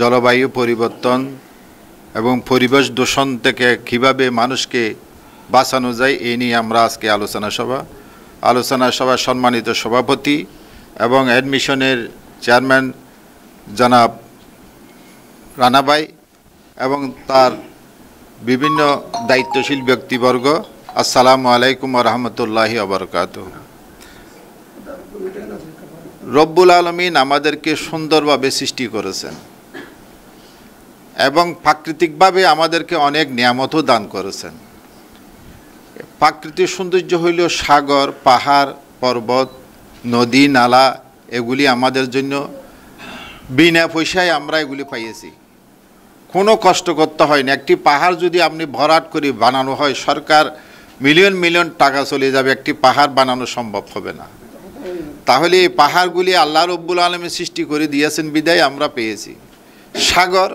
জলবায়ু পরিবর্তন এবং পরিবেশ দূষণ থেকে কিভাবে মানুষকে বাঁচানো যায় এ নিয়ে আমরা আজকে আলোচনা সভা আলোচনা সভা সম্মানিত সভাপতি এবং অ্যাডমিশনের চেয়ারম্যান জনাব রানাবাই এবং তার বিভিন্ন দায়িত্বশীল ব্যক্তিবর্গ আসসালামু আলাইকুম রহমতুল্লাহি আবরকাত রব্বুল আলমিন আমাদেরকে সুন্দরভাবে সৃষ্টি করেছেন এবং প্রাকৃতিকভাবে আমাদেরকে অনেক নিয়ামতও দান করেছেন প্রাকৃতিক সৌন্দর্য হইল সাগর পাহাড় পর্বত নদী নালা এগুলি আমাদের জন্য বিনা পয়সায় আমরা এগুলি পাইয়েছি কোনো কষ্ট করতে হয় না একটি পাহাড় যদি আপনি ভরাট করে বানানো হয় সরকার মিলিয়ন মিলিয়ন টাকা চলে যাবে একটি পাহাড় বানানো সম্ভব হবে না তাহলে এই পাহাড়গুলি আল্লাহ রব্বুল আলমে সৃষ্টি করে দিয়েছেন বিদায় আমরা পেয়েছি সাগর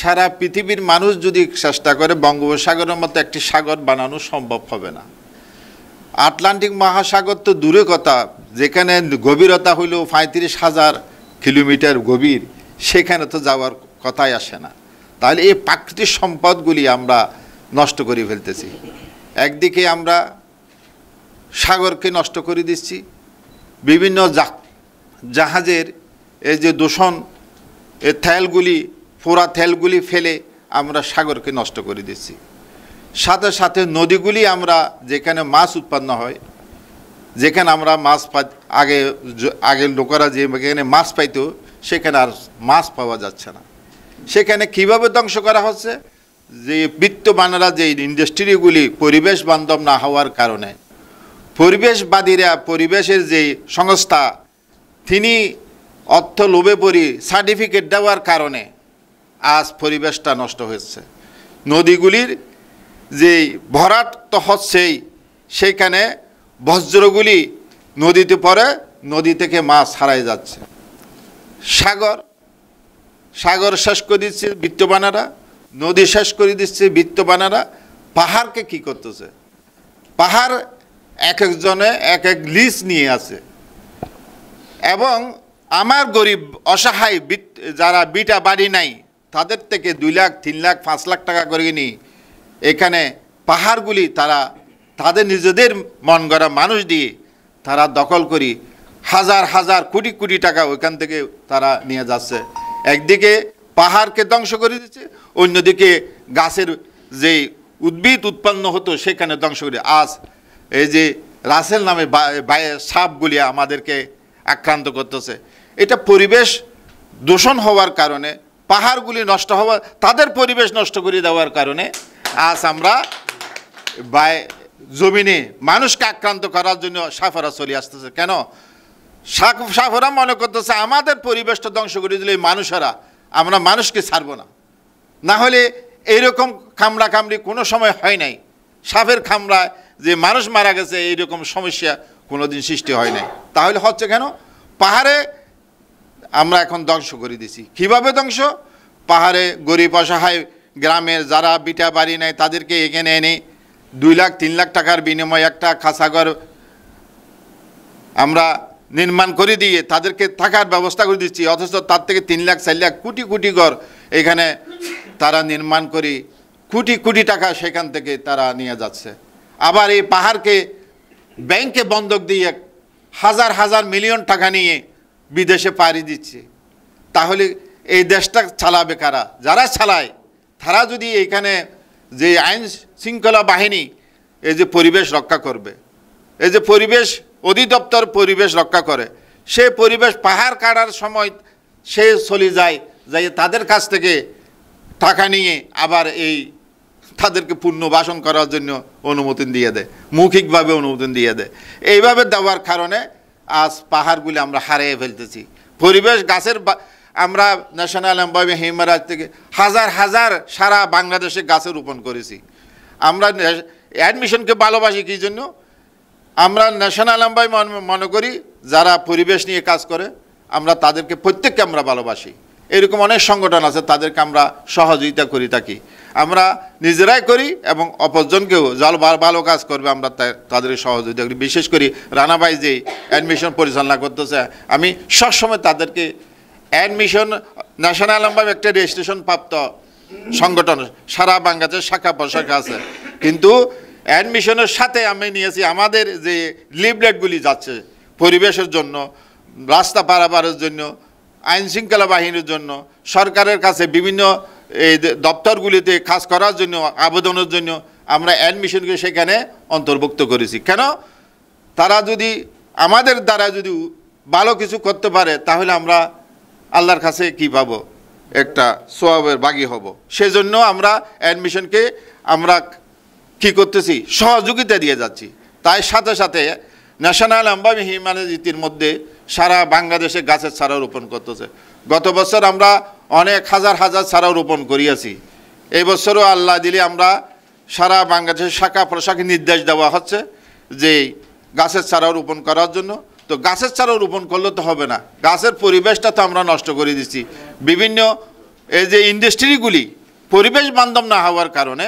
সারা পৃথিবীর মানুষ যদি চেষ্টা করে বঙ্গোপসাগরের মতো একটি সাগর বানানো সম্ভব হবে না আটলান্টিক মহাসাগর তো দূরে কথা যেখানে গভীরতা হইল পঁয়ত্রিশ হাজার কিলোমিটার গভীর সেখানে তো যাওয়ার কথাই আসে না তাহলে এই প্রাকৃতিক সম্পদগুলি আমরা নষ্ট করে ফেলতেছি একদিকে আমরা সাগরকে নষ্ট করে দিচ্ছি বিভিন্ন জাহাজের এই যে দূষণ এর থ্যালগুলি পোড়া তেলগুলি ফেলে আমরা সাগরকে নষ্ট করে দিচ্ছি সাথে সাথে নদীগুলি আমরা যেখানে মাছ উৎপন্ন হয় যেখানে আমরা মাছ পা আগে আগের লোকেরা যেখানে মাছ পাইত সেখানে আর মাছ পাওয়া যাচ্ছে না সেখানে কিভাবে ধ্বংস করা হচ্ছে যে বিত্তবানরা যে ইন্ডাস্ট্রিগুলি পরিবেশ বান্ধব না হওয়ার কারণে পরিবেশবাদীরা পরিবেশের যে সংস্থা তিনি অর্থ লোভে পড়ি সার্টিফিকেট দেওয়ার কারণে আজ পরিবেশটা নষ্ট হয়েছে নদীগুলির যে ভরাট তো হচ্ছেই সেইখানে বজ্রগুলি নদীতে পড়ে নদী থেকে মাছ হারাই যাচ্ছে সাগর সাগর শেষ করে দিচ্ছে বৃত্তবানারা নদী শেষ করে দিচ্ছে বৃত্তবানারা পাহাড়কে কি করতেছে পাহাড় এক একজনে এক এক লিস নিয়ে আছে এবং আমার গরিব অসহায় যারা বিটা বাড়ি নাই তাদের থেকে দুই লাখ তিন লাখ পাঁচ লাখ টাকা করে কিনি এখানে পাহাড়গুলি তারা তাদের নিজেদের মন গড়া মানুষ দিয়ে তারা দখল করি হাজার হাজার কোটি কোটি টাকা ওইখান থেকে তারা নিয়ে যাচ্ছে একদিকে পাহাড়কে ধ্বংস করে দিচ্ছে অন্যদিকে গাছের যে উদ্ভিদ উৎপন্ন হতো সেখানে ধ্বংস করে আজ এই যে রাসেল নামে সাপগুলি আমাদেরকে আক্রান্ত করতেছে এটা পরিবেশ দূষণ হওয়ার কারণে পাহাড়গুলি নষ্ট হওয়া তাদের পরিবেশ নষ্ট করে দেওয়ার কারণে আজ আমরা বাই জমিনে মানুষকে আক্রান্ত করার জন্য সাফরা চলে আসতেছে কেন সাফরা মনে করতেছে আমাদের পরিবেশটা ধ্বংস করে দিলে মানুষেরা আমরা মানুষকে ছাড়ব না না হলে এইরকম খামড়া কামড়ি কোনো সময় হয় নাই সাপের খামড়া যে মানুষ মারা গেছে এইরকম সমস্যা কোনো দিন সৃষ্টি হয় নাই তাহলে হচ্ছে কেন পাহাড়ে আমরা এখন ধ্বংস করে দিছি কিভাবে ধ্বংস পাহাড়ে গরিব অসহায় গ্রামের যারা বিটা বাড়ি নেয় তাদেরকে এখানে এনে দুই লাখ তিন লাখ টাকার বিনিময়ে একটা খাসাগর আমরা নির্মাণ করে দিয়ে তাদেরকে থাকার ব্যবস্থা করে দিচ্ছি অথচ তার থেকে তিন লাখ চার লাখ কোটি কোটি ঘর এখানে তারা নির্মাণ করে কোটি কোটি টাকা সেখান থেকে তারা নিয়ে যাচ্ছে আবার এই পাহাড়কে ব্যাংকে বন্ধক দিয়ে হাজার হাজার মিলিয়ন টাকা নিয়ে বিদেশে পাড়ি দিচ্ছে তাহলে এই দেশটা চালাবে কারা যারা চালায় তারা যদি এখানে যে আইন শৃঙ্খলা বাহিনী এই যে পরিবেশ রক্ষা করবে এই যে পরিবেশ অধিদপ্তর পরিবেশ রক্ষা করে সে পরিবেশ পাহাড় কাটার সময় সে চলে যায় যাই তাদের কাছ থেকে টাকা নিয়ে আবার এই তাদেরকে পুনর্বাসন করার জন্য অনুমোদন দিয়ে দেয় মৌখিকভাবে অনুমোদন দিয়ে দেয় এইভাবে দেওয়ার কারণে আজ পাহাড়গুলি আমরা হারিয়ে ফেলতেছি পরিবেশ গাছের আমরা ন্যাশনাল এমবাবি হিমারাজ থেকে হাজার হাজার সারা বাংলাদেশে গাছে রোপণ করেছি আমরা অ্যাডমিশনকে ভালোবাসি কী জন্য আমরা ন্যাশনাল এমবাবি মনে করি যারা পরিবেশ নিয়ে কাজ করে আমরা তাদেরকে প্রত্যেককে আমরা ভালোবাসি এরকম অনেক সংগঠন আছে তাদেরকে আমরা সহযোগিতা করে থাকি আমরা নিজেরাই করি এবং অপরজনকেও জল ভালো কাজ করবে আমরা তাদের সহযোগিতা করি বিশেষ করে রানাবাই যে অ্যাডমিশন পরিচালনা করতেছে আমি সবসময় তাদেরকে অ্যাডমিশন ন্যাশনাল নাম্বার একটা রেজিস্ট্রেশন প্রাপ্ত সংগঠন সারা বাংলাদেশের শাখা প্রশাখা আছে কিন্তু অ্যাডমিশনের সাথে আমি নিয়েছি আমাদের যে লিবলেটগুলি যাচ্ছে পরিবেশের জন্য রাস্তা পারাপারের জন্য আইনশৃঙ্খলা বাহিনীর জন্য সরকারের কাছে বিভিন্ন এই দপ্তরগুলিতে কাজ করার জন্য আবেদনের জন্য আমরা অ্যাডমিশনকে সেখানে অন্তর্ভুক্ত করেছি কেন তারা যদি আমাদের দ্বারা যদি ভালো কিছু করতে পারে তাহলে আমরা আল্লাহর কাছে কি পাব একটা সোয়াবের বাগি হব সেজন্য আমরা অ্যাডমিশনকে আমরা কি করতেছি সহযোগিতা দিয়ে যাচ্ছি তাই সাথে সাথে ন্যাশনাল আম্বামি হিউম্যানিটির মধ্যে সারা বাংলাদেশে গাছের চারা রোপণ করতেছে গত বছর আমরা অনেক হাজার হাজার চারা রোপণ করিয়াছি এই বছরও আল্লাহ দিলে আমরা সারা বাংলাদেশের শাখা প্রশাখে নির্দেশ দেওয়া হচ্ছে যে গাছের চারা রোপণ করার জন্য তো গাছের চারা রোপণ করলে তো হবে না গাছের পরিবেশটা তো আমরা নষ্ট করে দিচ্ছি বিভিন্ন এই যে ইন্ডাস্ট্রিগুলি পরিবেশ বান্ধব না হওয়ার কারণে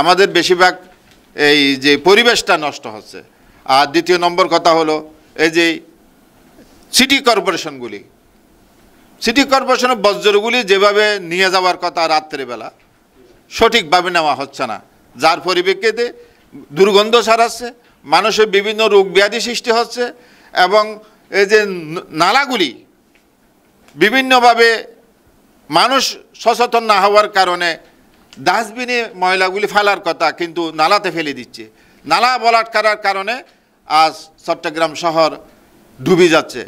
আমাদের বেশিরভাগ এই যে পরিবেশটা নষ্ট হচ্ছে আর দ্বিতীয় নম্বর কথা হলো এই যে সিটি কর্পোরেশনগুলি সিটি কর্পোরেশনের বজ্রগুলি যেভাবে নিয়ে যাওয়ার কথা রাত্রেবেলা সঠিকভাবে নেওয়া হচ্ছে না যার পরিপ্রেক্ষিতে দুর্গন্ধ সারাচ্ছে মানুষের বিভিন্ন রোগ ব্যাধি সৃষ্টি হচ্ছে এবং এই যে নালাগুলি বিভিন্নভাবে মানুষ সচেতন না হওয়ার কারণে ডাস্টবিনে ময়লাগুলি ফেলার কথা কিন্তু নালাতে ফেলে দিচ্ছে নালা বলাট করার কারণে আজ চট্টগ্রাম শহর ডুবে যাচ্ছে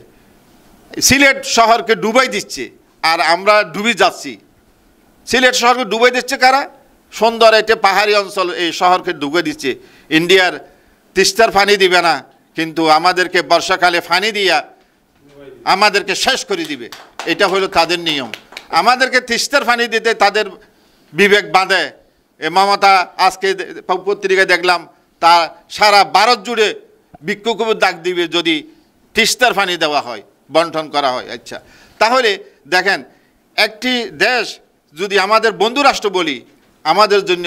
সিলেট শহরকে ডুবাই দিচ্ছে আর আমরা ডুবে যাচ্ছি সিলেট শহরকে ডুবাই দিচ্ছে কারা সুন্দর একটা পাহাড়ি অঞ্চল এই শহরকে ডুবে দিচ্ছে ইন্ডিয়ার তিস্তার ফানি দিবে না কিন্তু আমাদেরকে বর্ষাকালে ফানি দিয়া আমাদেরকে শেষ করে দিবে এটা হলো তাদের নিয়ম আমাদেরকে তিস্তার ফানি দিতে তাদের বিবেক বাঁধে এ মমতা আজকে পত্রিকায় দেখলাম তা সারা ভারত জুড়ে বিক্ষোভ ডাক দিবে যদি তিস্তার ফানি দেওয়া হয় বন্টন করা হয় আচ্ছা তাহলে দেখেন একটি দেশ যদি আমাদের বন্ধুরাষ্ট্র বলি আমাদের জন্য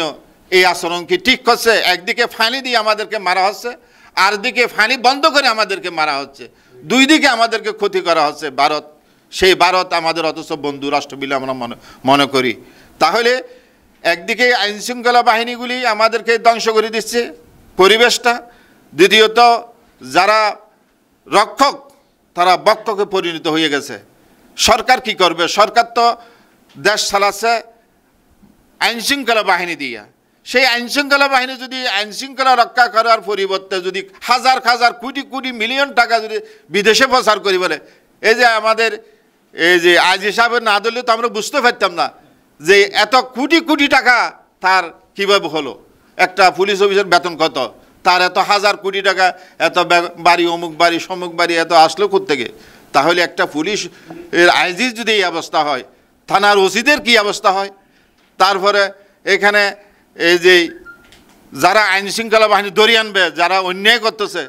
এই আচরণ কি ঠিক করছে একদিকে ফাঁনি দিয়ে আমাদেরকে মারা হচ্ছে আর দিকে ফাঁনি বন্ধ করে আমাদেরকে মারা হচ্ছে দুই দিকে আমাদেরকে ক্ষতি করা হচ্ছে ভারত সেই ভারত আমাদের অথচ বন্ধুরাষ্ট্র বলে আমরা মনে মনে করি তাহলে একদিকে আইনশৃঙ্খলা বাহিনীগুলি আমাদেরকে ধ্বংস করে দিচ্ছে পরিবেশটা দ্বিতীয়ত যারা রক্ষক তারা বক্তকে পরিণত হয়ে গেছে সরকার কি করবে সরকার তো দেশ চালাচ্ছে আইনশৃঙ্খলা বাহিনী দিয়া সেই আইনশৃঙ্খলা বাহিনী যদি আইনশৃঙ্খলা রক্ষা করার পরিবর্তে যদি হাজার হাজার কোটি কোটি মিলিয়ন টাকা যদি বিদেশে প্রচার করি বলে এই যে আমাদের এই যে আজ হিসাবে না দিলে তো আমরা বুঝতে পারতাম না যে এত কোটি কোটি টাকা তার কীভাবে হলো একটা পুলিশ অফিসার বেতন কত তার এত হাজার কোটি টাকা এত বাড়ি অমুক বাড়ি সমুক বাড়ি এত আসলো থেকে তাহলে একটা পুলিশ এর আইজির যদি এই অবস্থা হয় থানার ওসিদের কি অবস্থা হয় তারপরে এখানে এই যে যারা আইন শৃঙ্খলা বাহিনী দড়ি আনবে যারা অন্যায় করতেছে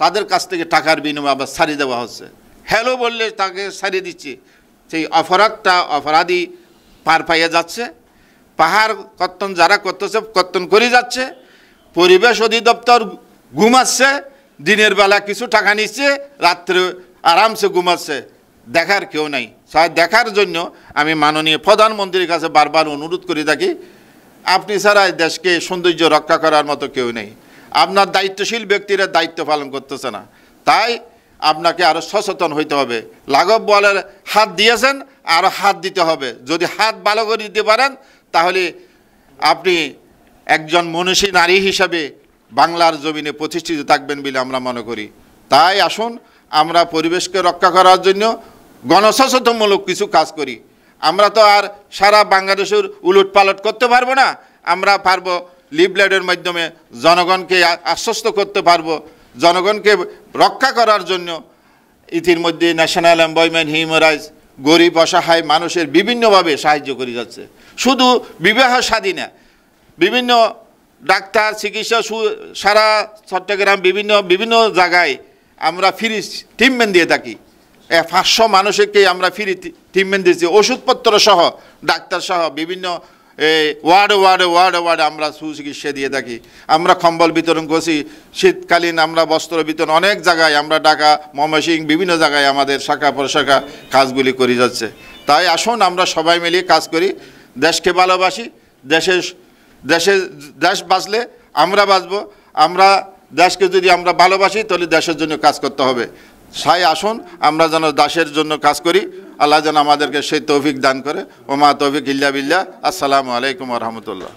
তাদের কাছ থেকে টাকার বিনিময়ে আবার সারি দেওয়া হচ্ছে হ্যালো বললে তাকে সারিয়ে দিচ্ছি সেই অপরাধটা অপরাধী পার পাইয়ে যাচ্ছে পাহাড় কর্তন যারা করতেছে কর্তন করে যাচ্ছে পরিবেশ অধিদপ্তর ঘুমাচ্ছে দিনের বেলা কিছু টাকা নিচ্ছে রাত্রে আরামসে ঘুমাচ্ছে দেখার কেউ নাই স্যার দেখার জন্য আমি মাননীয় প্রধানমন্ত্রীর কাছে বারবার অনুরোধ করে থাকি আপনি ছাড়া দেশকে সৌন্দর্য রক্ষা করার মতো কেউ নেই আপনার দায়িত্বশীল ব্যক্তিরা দায়িত্ব পালন করতেছে না তাই আপনাকে আরও সচেতন হইতে হবে লাঘব বলের হাত দিয়েছেন আরও হাত দিতে হবে যদি হাত ভালো করে দিতে পারেন তাহলে আপনি একজন মনীষী নারী হিসাবে বাংলার জমিনে প্রতিষ্ঠিত থাকবেন বলে আমরা মনে করি তাই আসুন আমরা পরিবেশকে রক্ষা করার জন্য গণসচেতনমূলক কিছু কাজ করি আমরা তো আর সারা বাংলাদেশের উলট পালট করতে পারবো না আমরা পারবো লিফলেটের মাধ্যমে জনগণকে আশ্বস্ত করতে পারবো জনগণকে রক্ষা করার জন্য ইতিমধ্যে ন্যাশনাল এমপ্লয়মেন্ট হিউম্যান রাইটস গরিব অসহায় মানুষের বিভিন্নভাবে সাহায্য করে যাচ্ছে শুধু বিবাহ স্বাধীনা বিভিন্ন ডাক্তার চিকিৎসা সারা চট্টগ্রাম বিভিন্ন বিভিন্ন জায়গায় আমরা ফ্রি ট্রিটমেন্ট দিয়ে থাকি পাঁচশো মানুষকে আমরা ফ্রি ট্রিটমেন্ট দিয়েছি ওষুধপত্র সহ ডাক্তার সহ বিভিন্ন ওয়ার্ড ওয়ার্ড ওয়ার্ড ওয়ার্ড আমরা সুচিকিৎসা দিয়ে থাকি আমরা কম্বল বিতরণ করছি শীতকালীন আমরা বস্ত্র বিতরণ অনেক জায়গায় আমরা ঢাকা ময়মনসিংহ বিভিন্ন জায়গায় আমাদের শাখা প্রশাখা কাজগুলি করে যাচ্ছে তাই আসুন আমরা সবাই মিলিয়ে কাজ করি দেশকে ভালোবাসি দেশের দেশে দেশ বাঁচলে আমরা বাঁচব আমরা দেশকে যদি আমরা ভালোবাসি তাহলে দেশের জন্য কাজ করতে হবে সাই আসুন আমরা যেন দাসের জন্য কাজ করি আল্লাহ যেন আমাদেরকে সেই তৌফিক দান করে ওমা তৌফিক ইল্লা বিল্লা আসসালামু আলাইকুম রহমতুল্লাহ